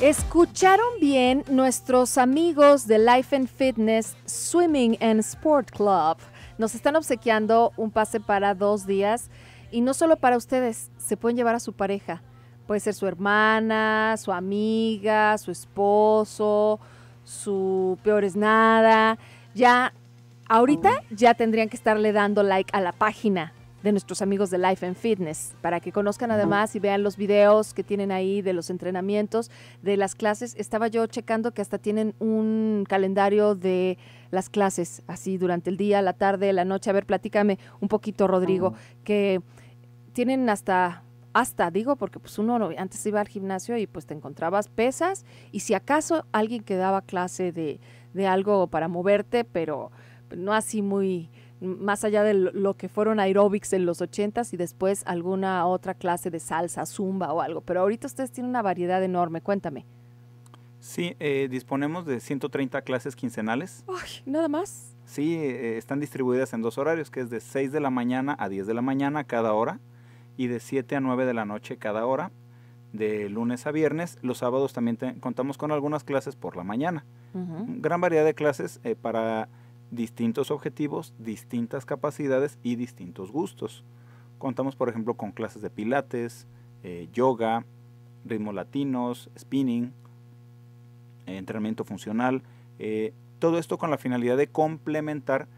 Escucharon bien nuestros amigos de Life and Fitness Swimming and Sport Club. Nos están obsequiando un pase para dos días y no solo para ustedes, se pueden llevar a su pareja. Puede ser su hermana, su amiga, su esposo, su peor es nada. Ya, ahorita ya tendrían que estarle dando like a la página de nuestros amigos de Life and Fitness, para que conozcan además y vean los videos que tienen ahí de los entrenamientos, de las clases. Estaba yo checando que hasta tienen un calendario de las clases, así durante el día, la tarde, la noche. A ver, platícame un poquito, Rodrigo, que tienen hasta hasta, digo, porque pues uno antes iba al gimnasio y pues te encontrabas pesas y si acaso alguien que daba clase de, de algo para moverte, pero no así muy, más allá de lo que fueron aeróbics en los 80s y después alguna otra clase de salsa, zumba o algo. Pero ahorita ustedes tienen una variedad enorme, cuéntame. Sí, eh, disponemos de 130 clases quincenales. ay nada más. Sí, eh, están distribuidas en dos horarios, que es de 6 de la mañana a 10 de la mañana cada hora y de 7 a 9 de la noche cada hora, de lunes a viernes. Los sábados también contamos con algunas clases por la mañana. Gran variedad de clases eh, para distintos objetivos, distintas capacidades y distintos gustos. Contamos, por ejemplo, con clases de pilates, eh, yoga, ritmos latinos, spinning, eh, entrenamiento funcional, eh, todo esto con la finalidad de complementar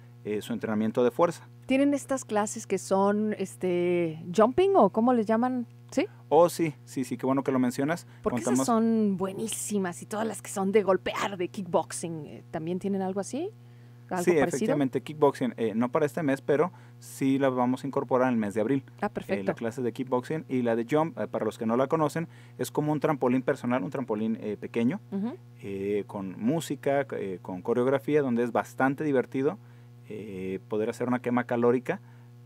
su entrenamiento de fuerza. ¿Tienen estas clases que son este jumping o cómo les llaman? ¿Sí? Oh, sí, sí, sí, qué bueno que lo mencionas. Porque esas son buenísimas y todas las que son de golpear, de kickboxing, ¿también tienen algo así? sí, efectivamente, kickboxing, eh, no para este mes, pero sí la vamos a incorporar en el mes de abril. Ah, eh, perfecto. la clase de kickboxing y la de jump, eh, para los que no la conocen, es como un trampolín personal, un trampolín pequeño, con música, con coreografía, donde es bastante divertido poder hacer una quema calórica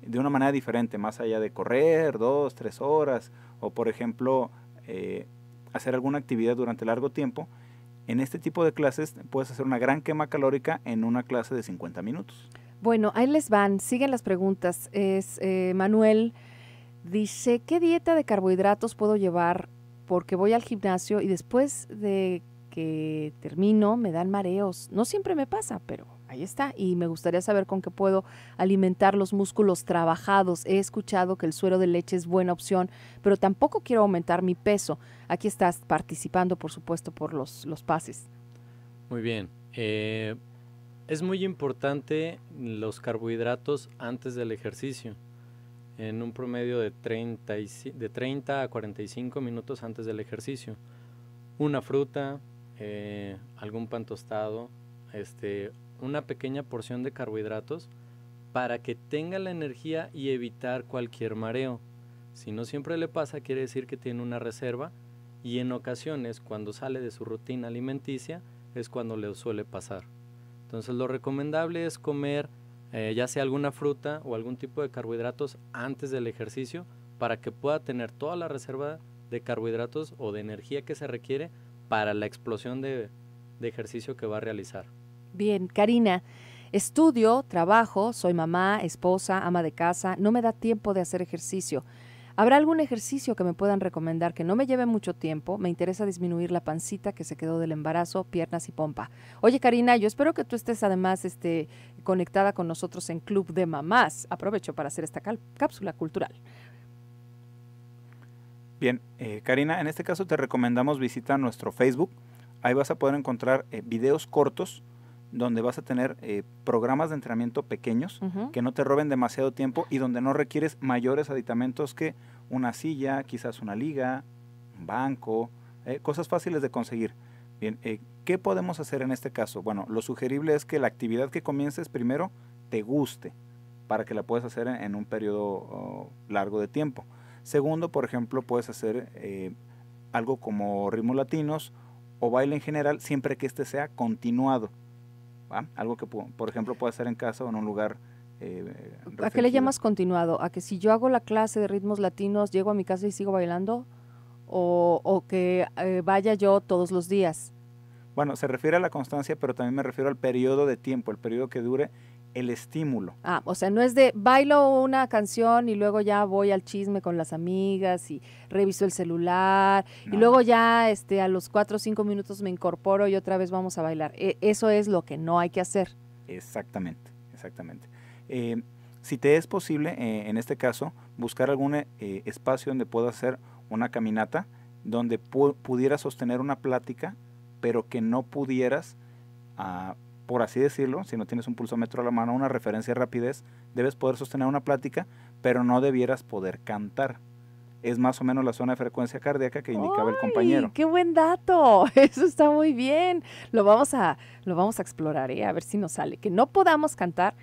de una manera diferente, más allá de correr dos, tres horas, o por ejemplo, hacer alguna actividad durante largo tiempo en este tipo de clases puedes hacer una gran quema calórica en una clase de 50 minutos. Bueno, ahí les van, siguen las preguntas. Es eh, Manuel dice, ¿qué dieta de carbohidratos puedo llevar? Porque voy al gimnasio y después de que termino me dan mareos. No siempre me pasa, pero ahí está. Y me gustaría saber con qué puedo alimentar los músculos trabajados. He escuchado que el suero de leche es buena opción, pero tampoco quiero aumentar mi peso. Aquí estás participando, por supuesto, por los, los pases. Muy bien. Eh, es muy importante los carbohidratos antes del ejercicio, en un promedio de 30, de 30 a 45 minutos antes del ejercicio. Una fruta, eh, algún pan tostado, este, una pequeña porción de carbohidratos para que tenga la energía y evitar cualquier mareo. Si no siempre le pasa, quiere decir que tiene una reserva y en ocasiones cuando sale de su rutina alimenticia es cuando le suele pasar. Entonces lo recomendable es comer eh, ya sea alguna fruta o algún tipo de carbohidratos antes del ejercicio para que pueda tener toda la reserva de carbohidratos o de energía que se requiere para la explosión de, ejercicio que va a realizar. Bien, Karina, estudio, trabajo, soy mamá, esposa, ama de casa, no me da tiempo de hacer ejercicio. ¿Habrá algún ejercicio que me puedan recomendar que no me lleve mucho tiempo? Me interesa disminuir la pancita que se quedó del embarazo, piernas y pompa. Oye, Karina, yo espero que tú estés además este, conectada con nosotros en Club de Mamás. Aprovecho para hacer esta cápsula cultural. Bien, eh, Karina, en este caso te recomendamos visitar nuestro Facebook. Ahí vas a poder encontrar eh, videos cortos donde vas a tener eh, programas de entrenamiento pequeños que no te roben demasiado tiempo y donde no requieres mayores aditamentos que una silla, quizás una liga, un banco, cosas fáciles de conseguir. Bien, ¿qué podemos hacer en este caso? Bueno, lo sugerible es que la actividad que comiences primero te guste para que la puedas hacer en, un periodo oh, largo de tiempo. Segundo, por ejemplo, puedes hacer eh, algo como ritmos latinos o baile en general, siempre que este sea continuado. Algo que, por ejemplo, puedes hacer en casa o en un lugar eh, ¿A qué le llamas continuado? ¿A que si yo hago la clase de ritmos latinos, llego a mi casa y sigo bailando? ¿O, que eh, vaya yo todos los días? Bueno, se refiere a la constancia, pero también me refiero al periodo de tiempo, el periodo que dure el estímulo. Ah, o sea, no es de bailo una canción y luego ya voy al chisme con las amigas y reviso el celular y luego ya este, a los cuatro o cinco minutos me incorporo y otra vez vamos a bailar. E, eso es lo que no hay que hacer. Exactamente, exactamente. Eh, si te es posible, eh, en este caso, buscar algún eh, espacio donde pueda hacer una caminata, donde pudieras sostener una plática, pero que no pudieras... Ah, por así decirlo, si no tienes un pulsómetro a la mano, una referencia de rapidez, debes poder sostener una plática, pero no debieras poder cantar. Es más o menos la zona de frecuencia cardíaca que indicaba el compañero. ¡Qué buen dato! Eso está muy bien. Lo vamos a, lo vamos a explorar, ¿eh? a ver si nos sale. Que no podamos cantar,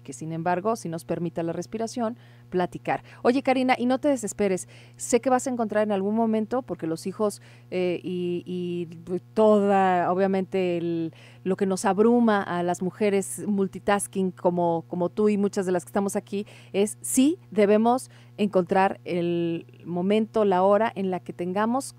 que sin embargo, si nos permita la respiración, platicar. Oye Karina, y no te desesperes, sé que vas a encontrar en algún momento, porque los hijos eh, y, y, toda, obviamente, lo que nos abruma a las mujeres multitasking como, como tú y muchas de las que estamos aquí, es sí debemos encontrar el momento, la hora en la que tengamos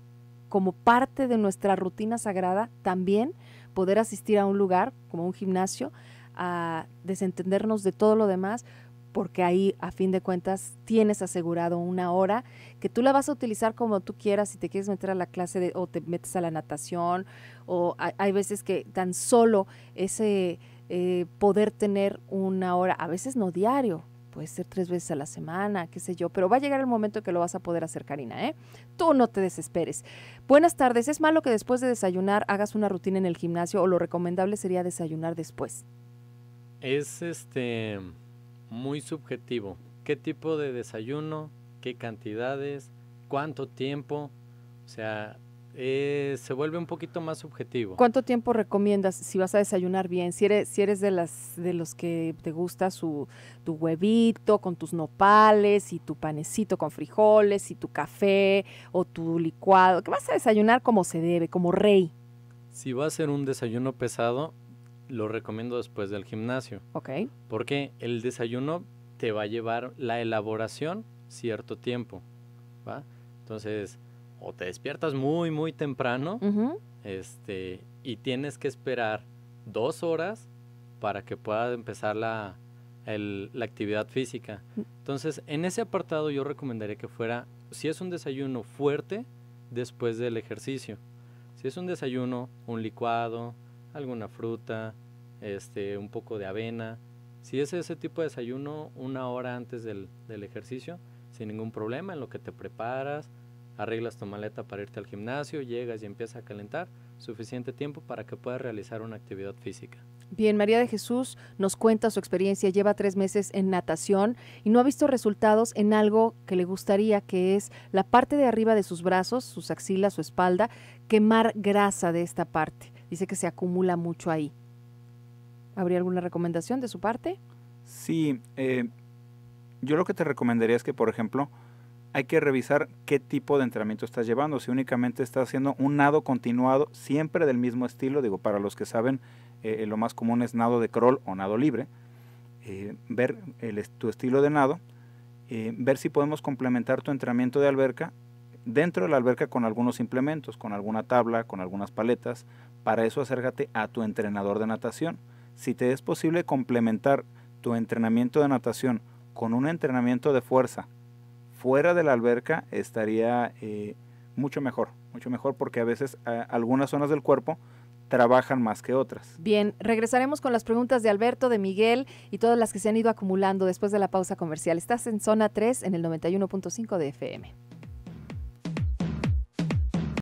como parte de nuestra rutina sagrada también poder asistir a un lugar como un gimnasio a desentendernos de todo lo demás, porque ahí a fin de cuentas tienes asegurado una hora que tú la vas a utilizar como tú quieras, si te quieres meter a la clase o te metes a la natación, o hay, veces que tan solo ese eh, poder tener una hora, a veces no diario, puede ser tres veces a la semana, qué sé yo, pero va a llegar el momento que lo vas a poder hacer, Karina, ¿eh? Tú no te desesperes. Buenas tardes, es malo que después de desayunar hagas una rutina en el gimnasio o lo recomendable sería desayunar después. Es este muy subjetivo. ¿Qué tipo de desayuno? ¿Qué cantidades? ¿Cuánto tiempo? O sea, eh, se vuelve un poquito más subjetivo. ¿Cuánto tiempo recomiendas si vas a desayunar bien? Si eres, si eres de las de los que te gusta tu huevito con tus nopales y tu panecito con frijoles y tu café o tu licuado, que vas a desayunar como se debe, como rey. Si va a ser un desayuno pesado, lo recomiendo después del gimnasio. Ok. Porque el desayuno te va a llevar la elaboración cierto tiempo, ¿va? Entonces, o te despiertas muy, muy temprano, este, y tienes que esperar dos horas para que puedas empezar la actividad física. Mm. Entonces, en ese apartado yo recomendaría que fuera, si es un desayuno fuerte, después del ejercicio. Si es un desayuno, un licuado, alguna fruta, este, un poco de avena. Si es ese tipo de desayuno una hora antes del, del ejercicio, sin ningún problema, en lo que te preparas, arreglas tu maleta para irte al gimnasio, llegas y empiezas a calentar, suficiente tiempo para que puedas realizar una actividad física. Bien, María de Jesús nos cuenta su experiencia, lleva tres meses en natación y no ha visto resultados en algo que le gustaría, que es la parte de arriba de sus brazos, sus axilas, su espalda, quemar grasa de esta parte. Dice que se acumula mucho ahí. ¿Habría alguna recomendación de su parte? Sí, eh, yo lo que te recomendaría es que, por ejemplo, hay que revisar qué tipo de entrenamiento estás llevando. Si únicamente estás haciendo un nado continuado, siempre del mismo estilo, digo, para los que saben, eh, eh, lo más común es nado de crawl o nado libre. ver el, tu estilo de nado, ver si podemos complementar tu entrenamiento de alberca dentro de la alberca con algunos implementos, con alguna tabla, con algunas paletas. Para eso acércate a tu entrenador de natación. Si te es posible complementar tu entrenamiento de natación con un entrenamiento de fuerza fuera de la alberca, estaría eh, mucho mejor, mucho mejor porque a veces eh, algunas zonas del cuerpo trabajan más que otras. Bien, regresaremos con las preguntas de Alberto, de Miguel y todas las que se han ido acumulando después de la pausa comercial. Estás en zona 3 en el 91.5 de FM.